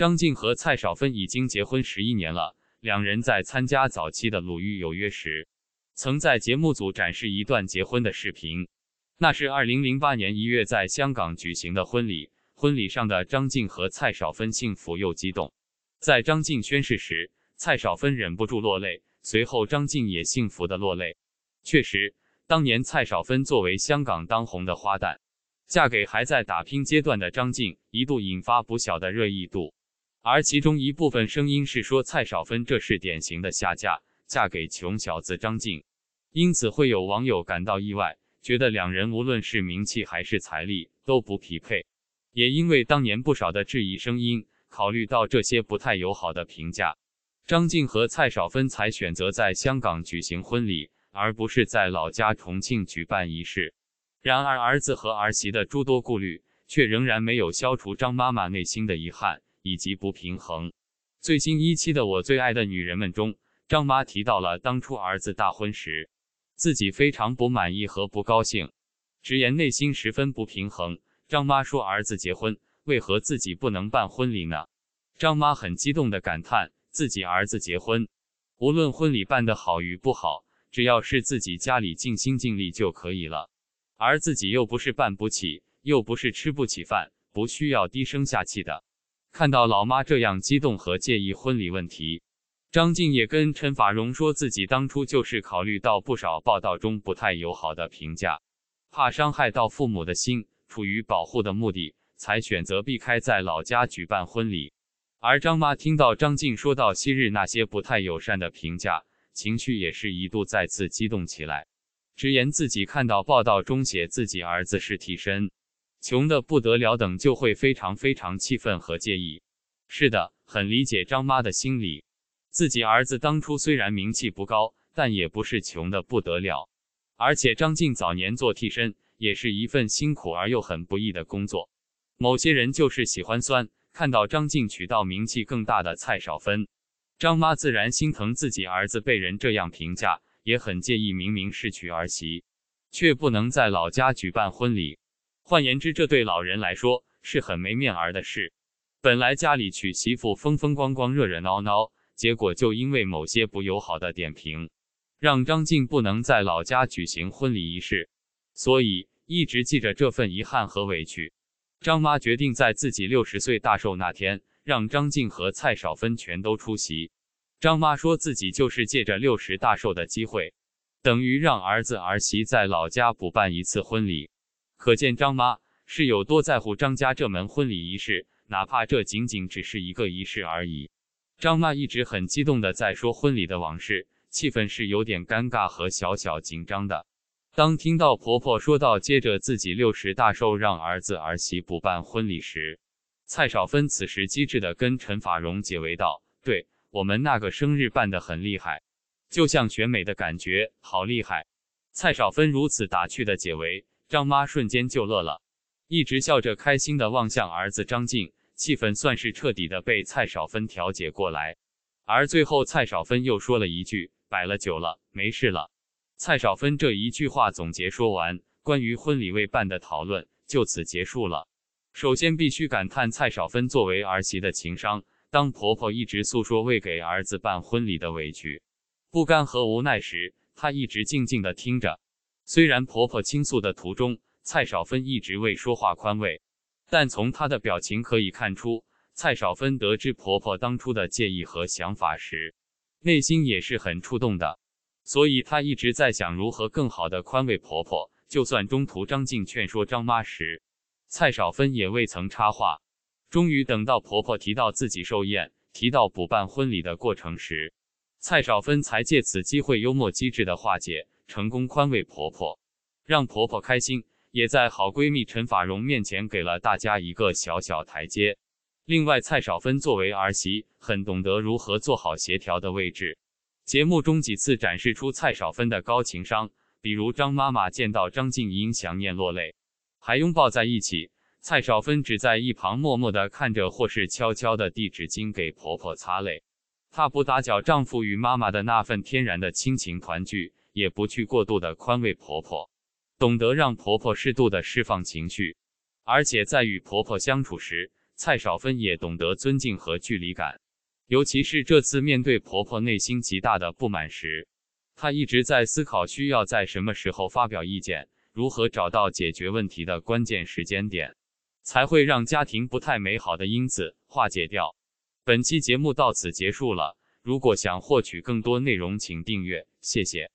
张静和蔡少芬已经结婚十一年了。两人在参加早期的《鲁豫有约》时，曾在节目组展示一段结婚的视频。那是二零零八年一月在香港举行的婚礼。婚礼上的张静和蔡少芬幸福又激动。在张静宣誓时，蔡少芬忍不住落泪，随后张静也幸福的落泪。确实，当年蔡少芬作为香港当红的花旦，嫁给还在打拼阶段的张静，一度引发不小的热议度。而其中一部分声音是说蔡少芬这是典型的下嫁，嫁给穷小子张晋，因此会有网友感到意外，觉得两人无论是名气还是财力都不匹配。也因为当年不少的质疑声音，考虑到这些不太友好的评价，张晋和蔡少芬才选择在香港举行婚礼，而不是在老家重庆举办仪式。然而，儿子和儿媳的诸多顾虑却仍然没有消除张妈妈内心的遗憾。以及不平衡。最新一期的《我最爱的女人们》中，张妈提到了当初儿子大婚时，自己非常不满意和不高兴，直言内心十分不平衡。张妈说：“儿子结婚，为何自己不能办婚礼呢？”张妈很激动地感叹：“自己儿子结婚，无论婚礼办得好与不好，只要是自己家里尽心尽力就可以了。而自己又不是办不起，又不是吃不起饭，不需要低声下气的。”看到老妈这样激动和介意婚礼问题，张静也跟陈法荣说自己当初就是考虑到不少报道中不太友好的评价，怕伤害到父母的心，出于保护的目的才选择避开在老家举办婚礼。而张妈听到张静说到昔日那些不太友善的评价，情绪也是一度再次激动起来，直言自己看到报道中写自己儿子是替身。穷的不得了，等就会非常非常气愤和介意。是的，很理解张妈的心理。自己儿子当初虽然名气不高，但也不是穷的不得了。而且张静早年做替身也是一份辛苦而又很不易的工作。某些人就是喜欢酸，看到张静娶到名气更大的蔡少芬，张妈自然心疼自己儿子被人这样评价，也很介意。明明是娶儿媳，却不能在老家举办婚礼。换言之，这对老人来说是很没面儿的事。本来家里娶媳妇风风光光、热热闹闹，结果就因为某些不友好的点评，让张静不能在老家举行婚礼仪式，所以一直记着这份遗憾和委屈。张妈决定在自己六十岁大寿那天，让张静和蔡少芬全都出席。张妈说自己就是借着六十大寿的机会，等于让儿子儿媳在老家补办一次婚礼。可见张妈是有多在乎张家这门婚礼仪式，哪怕这仅仅只是一个仪式而已。张妈一直很激动的在说婚礼的往事，气氛是有点尴尬和小小紧张的。当听到婆婆说到接着自己六十大寿让儿子儿媳补办婚礼时，蔡少芬此时机智的跟陈法荣解围道：“对我们那个生日办得很厉害，就像选美的感觉，好厉害。”蔡少芬如此打趣的解围。张妈瞬间就乐了，一直笑着，开心的望向儿子张静，气氛算是彻底的被蔡少芬调节过来。而最后，蔡少芬又说了一句：“摆了酒了，没事了。”蔡少芬这一句话总结说完，关于婚礼未办的讨论就此结束了。首先，必须感叹蔡少芬作为儿媳的情商。当婆婆一直诉说未给儿子办婚礼的委屈、不甘和无奈时，她一直静静的听着。虽然婆婆倾诉的途中，蔡少芬一直未说话宽慰，但从她的表情可以看出，蔡少芬得知婆婆当初的介意和想法时，内心也是很触动的。所以她一直在想如何更好的宽慰婆婆。就算中途张静劝说张妈时，蔡少芬也未曾插话。终于等到婆婆提到自己寿宴、提到补办婚礼的过程时，蔡少芬才借此机会幽默机智的化解。成功宽慰婆婆，让婆婆开心，也在好闺蜜陈法蓉面前给了大家一个小小台阶。另外，蔡少芬作为儿媳，很懂得如何做好协调的位置。节目中几次展示出蔡少芬的高情商，比如张妈妈见到张静英想念落泪，还拥抱在一起，蔡少芬只在一旁默默的看着，或是悄悄的递纸巾给婆婆擦泪，她不打搅丈夫与妈妈的那份天然的亲情团聚。也不去过度的宽慰婆婆，懂得让婆婆适度的释放情绪，而且在与婆婆相处时，蔡少芬也懂得尊敬和距离感。尤其是这次面对婆婆内心极大的不满时，她一直在思考需要在什么时候发表意见，如何找到解决问题的关键时间点，才会让家庭不太美好的因子化解掉。本期节目到此结束了，如果想获取更多内容，请订阅，谢谢。